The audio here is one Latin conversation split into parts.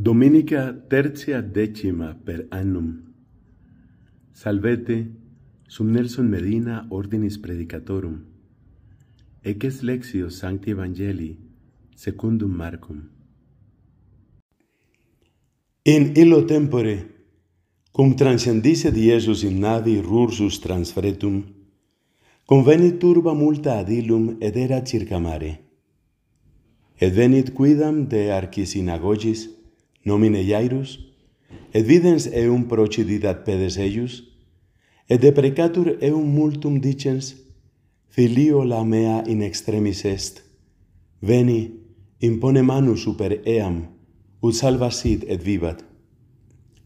Dominica tertia decima per annum. Salvete, sum Nelson Medina ordinis predicatorum. Eces lexio sancti evangelii secundum Marcum. In illo tempore, cum transcendisse diesus in navi rursus transfretum, VENIT turba multa ad illum ed era circa mare. Et venit quidam de archisinagogis, sinagogis, nomine Jairus, et videns eum procedidat pedes eius, et deprecatur eum multum dicens, filio la mea in extremis est, veni, impone manu super eam, ut salva sit et vivat,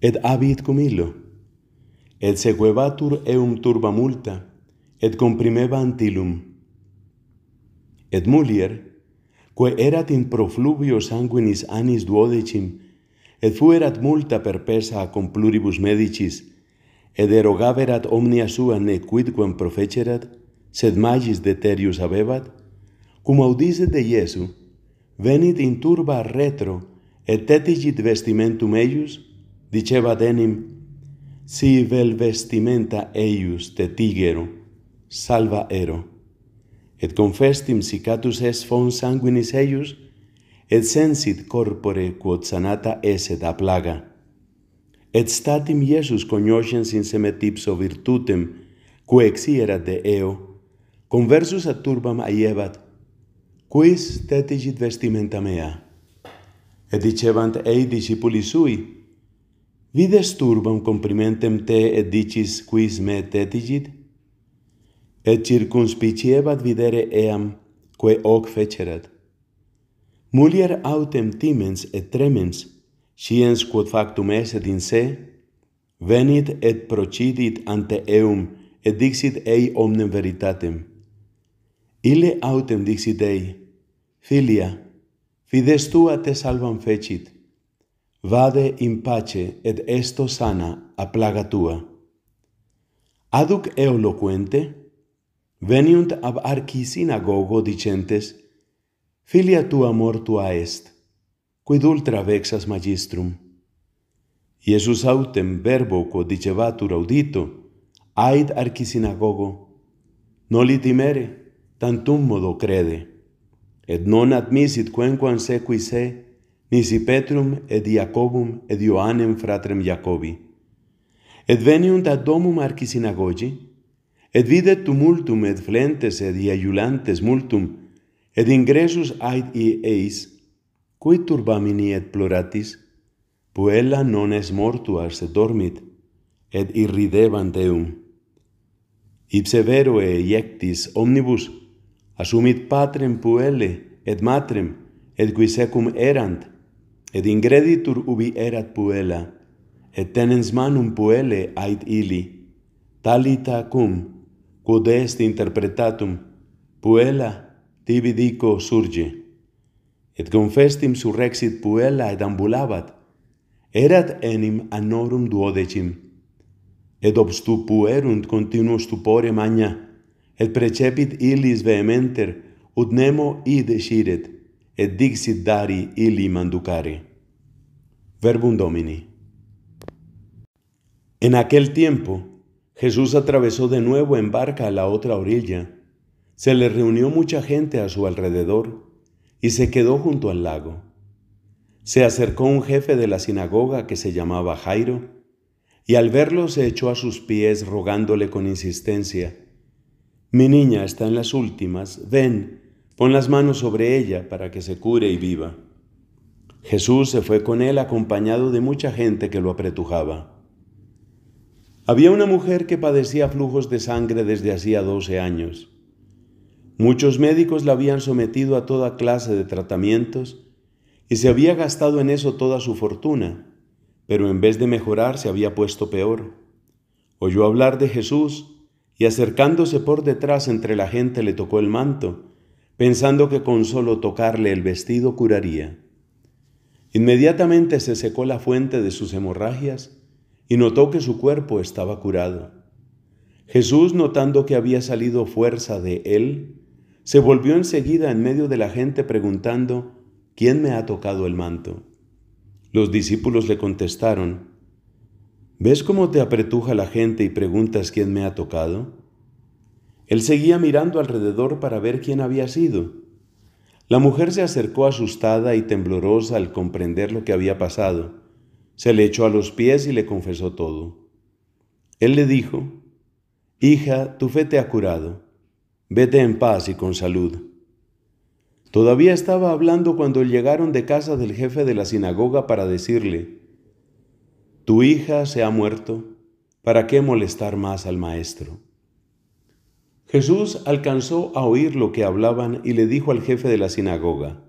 et abit cum illo, et sequebatur eum turba multa, et comprimeva antilum. Et mulier, quae erat in profluvio sanguinis anis duodecim, et fuerat multa perpesa cum pluribus medicis, et erogaverat omnia sua ne quidquem profecerat, sed magis deterius abebat, cum audiset de Iesu, venit in turba retro et tetigit vestimentum eius, dicebat enim, si vel vestimenta eius te tigero, salva ero. Et confestim sicatus est fons sanguinis eius, et sensit corpore quod sanata esset a plaga. Et statim Iesus cognoscens in semet ipso virtutem, quae exierat de eo, conversus ad turbam aievat, quis tetigit vestimenta mea? Et dicevant ei discipuli sui, vides turbam comprimentem te et dicis quis me tetigit? Et circunspiciebat videre eam, quae hoc fecerat. Mulier autem timens et tremens, sciens quod factum eset in se, venit et procidit ante eum, et dixit ei omnem veritatem. Ile autem dixit ei, filia, fides tua te salvam fecit, vade in pace et esto sana a plaga tua. Aduc eo loquente, veniunt ab archi sinagogo dicentes, Filia tua amor tua est, quid ultra vexas magistrum. Iesus autem verbo quod dicevatur audito, ait archisinagogo. sinagogo. Noli timere, tantum modo crede. Et non admisit quenquam se qui se, nisi Petrum et Iacobum et Ioannem fratrem Iacobi. Et veniunt ad domum archisinagogi, sinagogi, et videt tumultum et flentes et iaiulantes multum, et Et ingressus ait i eis, cui turbamini et ploratis, puella non es mortua se dormit, et irridebant eum. Ipse vero iectis omnibus, assumit patrem puelle, et matrem, et qui secum erant, et ingreditur ubi erat puella, et tenens manum puelle ait ili, talita cum, quod est interpretatum, puella, et tibi dico surge. Et confestim surrexit puella et ambulabat, erat enim anorum duodecim. Et obstu puerunt continuus tupore magna, et precepit illis vehementer, ut nemo i esiret, et dixit dari illi manducare. Verbum Domini En aquel tiempo, Jesús atravesó de nuevo en barca a la otra orilla, Se le reunió mucha gente a su alrededor y se quedó junto al lago. Se acercó un jefe de la sinagoga que se llamaba Jairo, y al verlo se echó a sus pies rogándole con insistencia, Mi niña está en las últimas, ven, pon las manos sobre ella para que se cure y viva. Jesús se fue con él acompañado de mucha gente que lo apretujaba. Había una mujer que padecía flujos de sangre desde hacía doce años. Muchos médicos la habían sometido a toda clase de tratamientos y se había gastado en eso toda su fortuna, pero en vez de mejorar se había puesto peor. Oyó hablar de Jesús y acercándose por detrás entre la gente le tocó el manto, pensando que con solo tocarle el vestido curaría. Inmediatamente se secó la fuente de sus hemorragias y notó que su cuerpo estaba curado. Jesús, notando que había salido fuerza de él, se volvió enseguida en medio de la gente preguntando, ¿quién me ha tocado el manto? Los discípulos le contestaron, ¿ves cómo te apretuja la gente y preguntas quién me ha tocado? Él seguía mirando alrededor para ver quién había sido. La mujer se acercó asustada y temblorosa al comprender lo que había pasado. Se le echó a los pies y le confesó todo. Él le dijo, Hija, tu fe te ha curado Vete en paz y con salud. Todavía estaba hablando cuando llegaron de casa del jefe de la sinagoga para decirle, Tu hija se ha muerto, ¿para qué molestar más al maestro? Jesús alcanzó a oír lo que hablaban y le dijo al jefe de la sinagoga,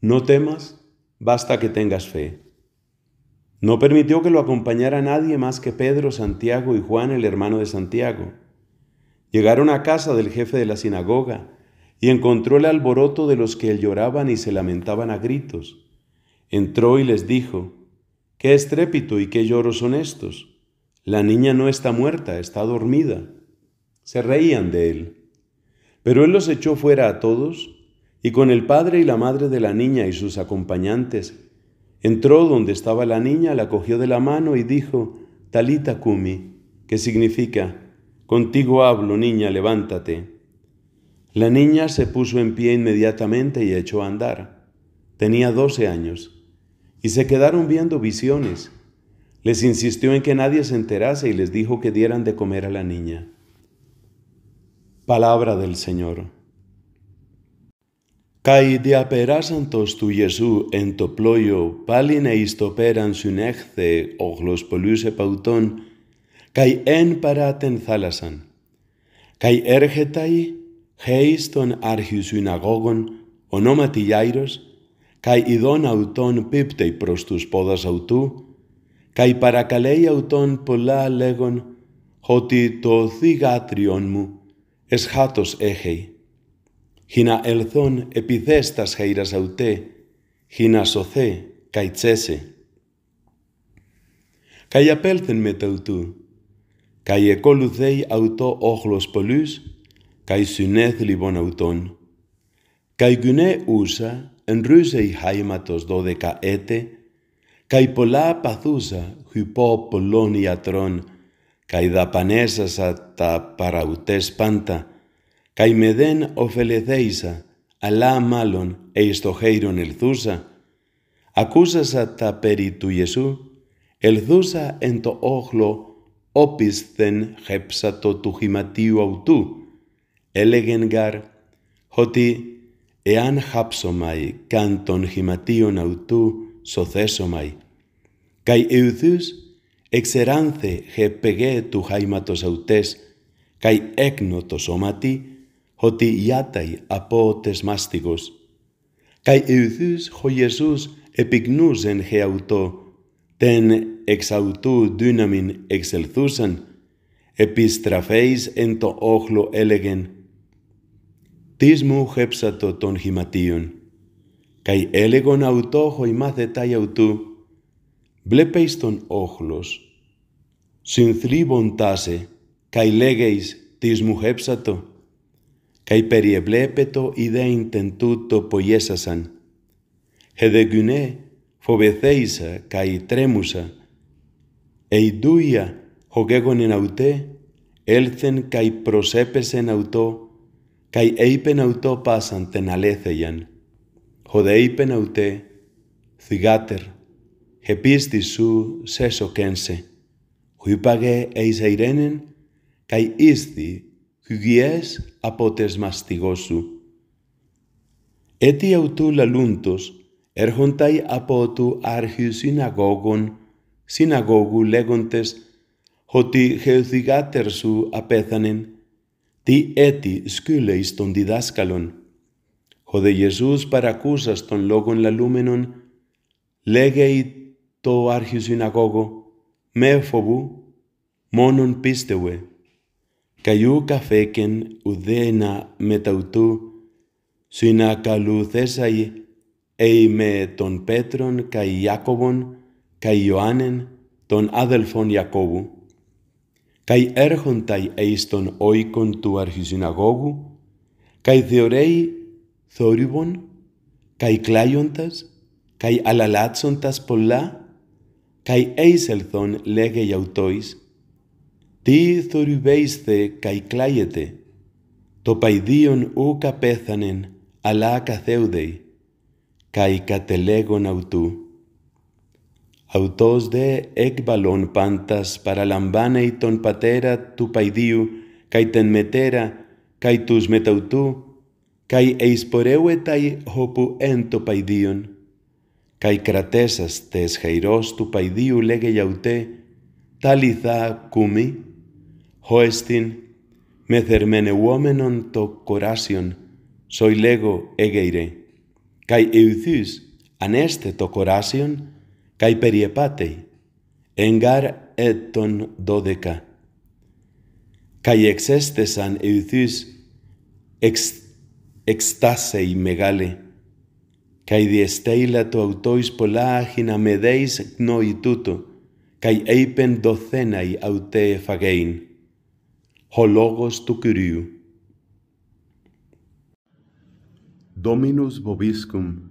No temas, basta que tengas fe. No permitió que lo acompañara nadie más que Pedro, Santiago y Juan, el hermano de Santiago. Llegaron a casa del jefe de la sinagoga y encontró el alboroto de los que lloraban y se lamentaban a gritos. Entró y les dijo, ¿Qué estrépito y qué lloros son estos? La niña no está muerta, está dormida. Se reían de él. Pero él los echó fuera a todos, y con el padre y la madre de la niña y sus acompañantes, entró donde estaba la niña, la cogió de la mano y dijo, Talita Kumi, que significa, Contigo hablo, niña, levántate. La niña se puso en pie inmediatamente y echó a andar. Tenía doce años. Y se quedaron viendo visiones. Les insistió en que nadie se enterase y les dijo que dieran de comer a la niña. Palabra del Señor. de Santos tu Jesú en toployo, palin e su o poluse pautón, καί έν παρά τέν θάλασσαν. καὶ ἐρχεται χεῖς των archisynagogon ονόματι Ιάιρος, καί ειδών αυτών πίπτει προς τους πόδας αυτού, καί παρακαλέει αυτών πολλά λέγον, ότι το θύ μου εσχάτος έχει. να ελθόν επιθέστας χαίρας αυτέ, χινα σωθέ καί τσέσε. Καί απέλθεν μετά αυτού, Καί εκόλουθέι αυτό όχλος πολλούς, καί συνέθλιβον λοιπόν αυτόν. Καί γυνέ ούσα, εν η χάιματος δώδεκα έτε, καί πολλά παθούσα, χυπό πολλών ιατρών, καί δαπανέσασα τα παραουτές πάντα, καί με δεν ωφελεθέισα, αλλά μάλλον εις το χέιρον ελθούσα, ακούσασα τα περί του Ιεσού, ελθούσα εν το όχλο όπισθεν χέψατο του χηματίου αυτού, έλεγεν γαρ, ότι εάν χάψομαι καν των χηματίον αυτού σωθέσομαι, καί ευθύς εξεράνθε πεγέ του χαϊματος αυτές, καί έκνο το σώματι, ότι γιάται από τες μάστιγος. Καί ευθύς χω Ιησούς επικνούζεν χε αυτο, τεν εξ αυτού δύναμιν εξελθούσαν, επιστραφείς εν το όχλο έλεγεν, «Τις μου χέψατο των χηματίων» καί έλεγον αυτόχο ημάθετα αυτού, βλέπεις τον όχλος, συνθλίβον τάσε, καί λέγεις τις μου χέψατο, μαθεται αυτου βλεπεις τον οχλος περιεβλέπετο ιδέν τεν τούτο πογέσασαν. Εδεγκυνέ φοβεθέισα καί τρέμουσα, Εϊδούια εν αυτέ, έλθεν καί προσέπεσεν αυτό καί είπεν αυτό πάσαν τεν αλέθεγεν. είπεν αυτέ, θυγάτερ, χεπίστη σου σε σοκένσε. Χουίπαγε εις αιρένεν καί ίσθη χυγιές από τες μαστιγός σου. Έτι αυτού λαλούντος, έρχονται από του αρχιου συναγώγων, συναγώγου λέγοντες ότι χεωθυγάτερ σου απέθανεν, τι έτη σκύλεϊς των διδάσκαλων. Ο δε Ιησούς παρακούσας των λόγων λαλούμενων, λέγει το Άρχιου συναγώγο, με φοβού, μόνον πίστευε. Καΐου καφέκεν ουδένα μεταουτού, έι με τον Πέτρων καί Ιάκωβων, καί Ιωάννεν τον αδελφόν Ιακώβου, καί έρχονται εις τον οίκον του αρχισυναγώγου, καί θεωρεί θόρυβον, καί κλάιοντας, καί αλαλάτσοντας πολλά, καί εις ελθόν λέγε γιαυτόης, τι θορυβέισθε καί κλάιετε, το παϊδίον ούκα πέθανεν, αλλά καθέουδεϊ, καί κατελέγον αυτού. Autos de ec balon pantas para lambane ton patera tu paidiu, cae ten metera, cae tus metautu, cae eisporeu etai hopu ento paidion, cae cratesas tes heiros tu paidiu lege talitha cumi, hoestin, me thermene uomenon to corasion, soi lego egeire, cae euthus, aneste to corasion, καί περιεπάτει, εγκάρ eton δώδεκα. Καί εξέστεσαν ευθύς εξ, εξτάσεοι μεγάλε, καί διεστέηλα το αυτοίς πολλά άχυνα με δέης γνώη τούτο, καί έιπεν δοθέναί αυτέ εφαγέιν. Ο λόγος του Κυρίου. Dominus vobiscum